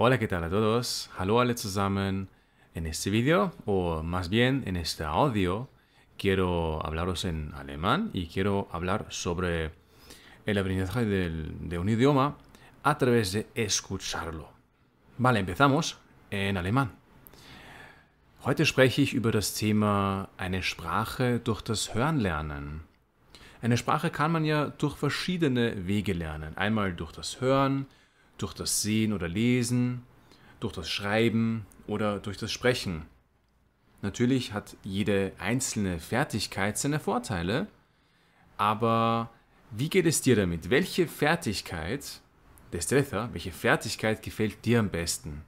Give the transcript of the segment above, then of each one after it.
Hola, ¿qué tal a todos? Hallo alle zusammen. En este vídeo, o más bien en este audio, quiero hablaros en alemán y quiero hablar sobre el aprendizaje de un idioma a través de escucharlo. Vale, empezamos en alemán. Heute spreche ich über das Thema eine Sprache durch das Hören lernen. Eine Sprache kann man ja durch verschiedene Wege lernen. Einmal durch das Hören, durch das Sehen oder Lesen, durch das Schreiben oder durch das Sprechen. Natürlich hat jede einzelne Fertigkeit seine Vorteile, aber wie geht es dir damit? Welche Fertigkeit, Destretha, welche Fertigkeit gefällt dir am besten?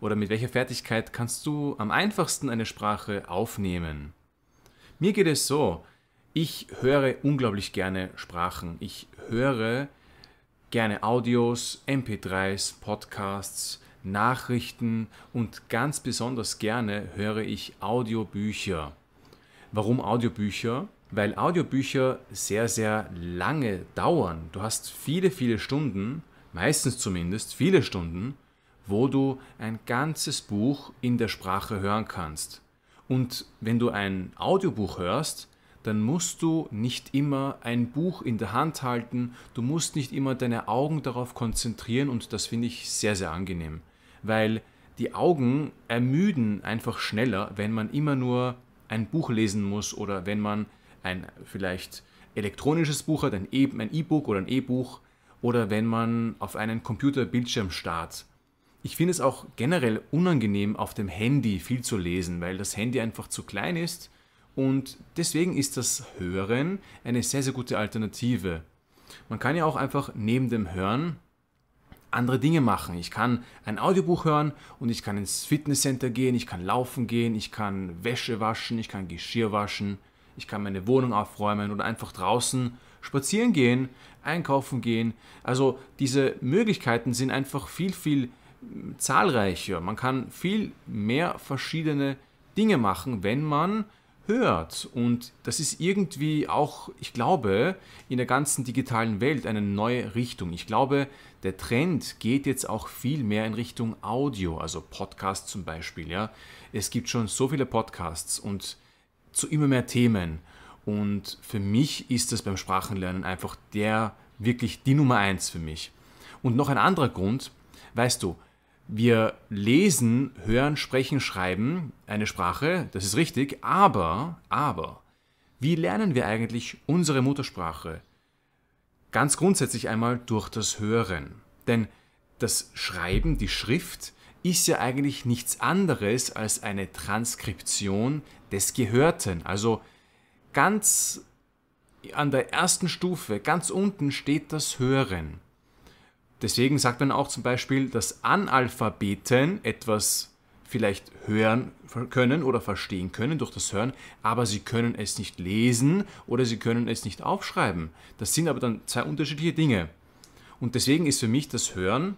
Oder mit welcher Fertigkeit kannst du am einfachsten eine Sprache aufnehmen? Mir geht es so, ich höre unglaublich gerne Sprachen. Ich höre gerne Audios, MP3s, Podcasts, Nachrichten und ganz besonders gerne höre ich Audiobücher. Warum Audiobücher? Weil Audiobücher sehr, sehr lange dauern. Du hast viele, viele Stunden, meistens zumindest viele Stunden, wo du ein ganzes Buch in der Sprache hören kannst. Und wenn du ein Audiobuch hörst, dann musst du nicht immer ein Buch in der Hand halten, du musst nicht immer deine Augen darauf konzentrieren und das finde ich sehr, sehr angenehm, weil die Augen ermüden einfach schneller, wenn man immer nur ein Buch lesen muss oder wenn man ein vielleicht elektronisches Buch hat, ein e, E-Book oder ein E-Buch oder wenn man auf einen Computerbildschirm starrt. Ich finde es auch generell unangenehm, auf dem Handy viel zu lesen, weil das Handy einfach zu klein ist und deswegen ist das Hören eine sehr, sehr gute Alternative. Man kann ja auch einfach neben dem Hören andere Dinge machen. Ich kann ein Audiobuch hören und ich kann ins Fitnesscenter gehen, ich kann laufen gehen, ich kann Wäsche waschen, ich kann Geschirr waschen, ich kann meine Wohnung aufräumen oder einfach draußen spazieren gehen, einkaufen gehen. Also diese Möglichkeiten sind einfach viel, viel zahlreicher. Man kann viel mehr verschiedene Dinge machen, wenn man hört. Und das ist irgendwie auch, ich glaube, in der ganzen digitalen Welt eine neue Richtung. Ich glaube, der Trend geht jetzt auch viel mehr in Richtung Audio, also Podcast zum Beispiel. Ja? Es gibt schon so viele Podcasts und zu immer mehr Themen. Und für mich ist das beim Sprachenlernen einfach der wirklich die Nummer eins für mich. Und noch ein anderer Grund, weißt du, wir lesen, hören, sprechen, schreiben eine Sprache, das ist richtig, aber, aber, wie lernen wir eigentlich unsere Muttersprache? Ganz grundsätzlich einmal durch das Hören. Denn das Schreiben, die Schrift, ist ja eigentlich nichts anderes als eine Transkription des Gehörten. Also ganz an der ersten Stufe, ganz unten steht das Hören. Deswegen sagt man auch zum Beispiel, dass Analphabeten etwas vielleicht hören können oder verstehen können durch das Hören, aber sie können es nicht lesen oder sie können es nicht aufschreiben. Das sind aber dann zwei unterschiedliche Dinge. Und deswegen ist für mich das Hören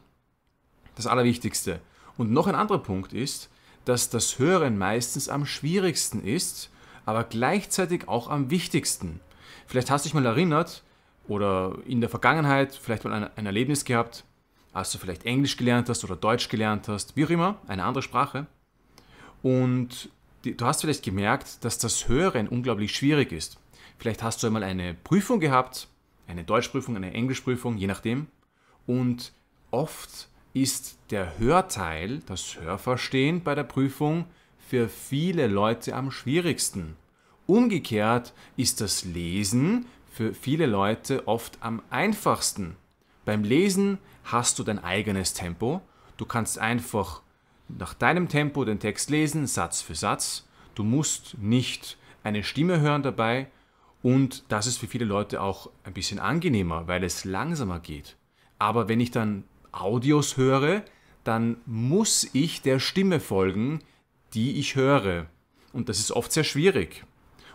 das Allerwichtigste. Und noch ein anderer Punkt ist, dass das Hören meistens am schwierigsten ist, aber gleichzeitig auch am wichtigsten. Vielleicht hast du dich mal erinnert, oder in der Vergangenheit vielleicht mal ein, ein Erlebnis gehabt, als du vielleicht Englisch gelernt hast oder Deutsch gelernt hast, wie auch immer, eine andere Sprache. Und die, du hast vielleicht gemerkt, dass das Hören unglaublich schwierig ist. Vielleicht hast du einmal eine Prüfung gehabt, eine Deutschprüfung, eine Englischprüfung, je nachdem. Und oft ist der Hörteil, das Hörverstehen bei der Prüfung für viele Leute am schwierigsten. Umgekehrt ist das Lesen für viele Leute oft am einfachsten. Beim Lesen hast du dein eigenes Tempo. Du kannst einfach nach deinem Tempo den Text lesen, Satz für Satz. Du musst nicht eine Stimme hören dabei. Und das ist für viele Leute auch ein bisschen angenehmer, weil es langsamer geht. Aber wenn ich dann Audios höre, dann muss ich der Stimme folgen, die ich höre. Und das ist oft sehr schwierig.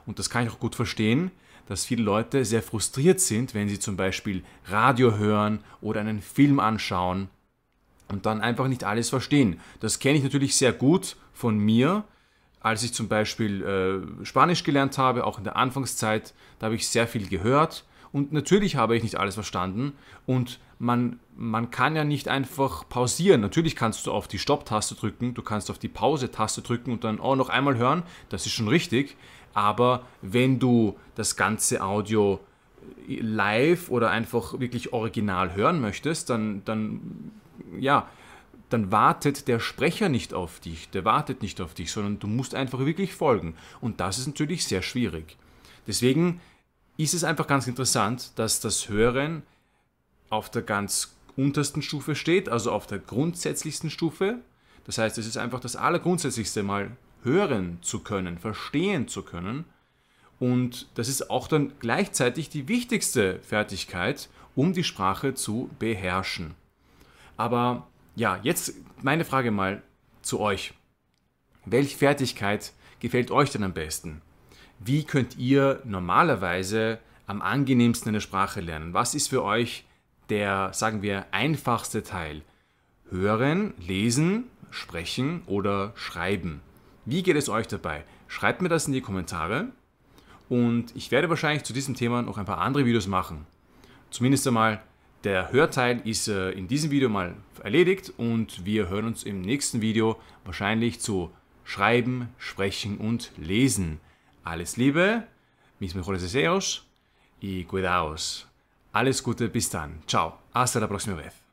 Und das kann ich auch gut verstehen, dass viele Leute sehr frustriert sind, wenn sie zum Beispiel Radio hören oder einen Film anschauen und dann einfach nicht alles verstehen. Das kenne ich natürlich sehr gut von mir. Als ich zum Beispiel äh, Spanisch gelernt habe, auch in der Anfangszeit, da habe ich sehr viel gehört und natürlich habe ich nicht alles verstanden und man, man kann ja nicht einfach pausieren. Natürlich kannst du auf die Stopp-Taste drücken, du kannst auf die Pause-Taste drücken und dann, oh, noch einmal hören, das ist schon richtig. Aber wenn du das ganze Audio äh, live oder einfach wirklich original hören möchtest, dann, dann, ja, dann wartet der Sprecher nicht auf dich, der wartet nicht auf dich, sondern du musst einfach wirklich folgen. Und das ist natürlich sehr schwierig. Deswegen ist es einfach ganz interessant, dass das Hören auf der ganz untersten Stufe steht, also auf der grundsätzlichsten Stufe. Das heißt, es ist einfach das Allergrundsätzlichste mal hören zu können, verstehen zu können. Und das ist auch dann gleichzeitig die wichtigste Fertigkeit, um die Sprache zu beherrschen. Aber ja, jetzt meine Frage mal zu euch. Welche Fertigkeit gefällt euch denn am besten? Wie könnt ihr normalerweise am angenehmsten eine Sprache lernen? Was ist für euch der, sagen wir, einfachste Teil? Hören, lesen, sprechen oder schreiben? Wie geht es euch dabei? Schreibt mir das in die Kommentare und ich werde wahrscheinlich zu diesem Thema noch ein paar andere Videos machen. Zumindest einmal der Hörteil ist äh, in diesem Video mal erledigt und wir hören uns im nächsten Video wahrscheinlich zu Schreiben, Sprechen und Lesen. Alles Liebe, mis mejores deseos y cuidaos. Alles Gute, bis dann. Ciao, hasta la próxima vez.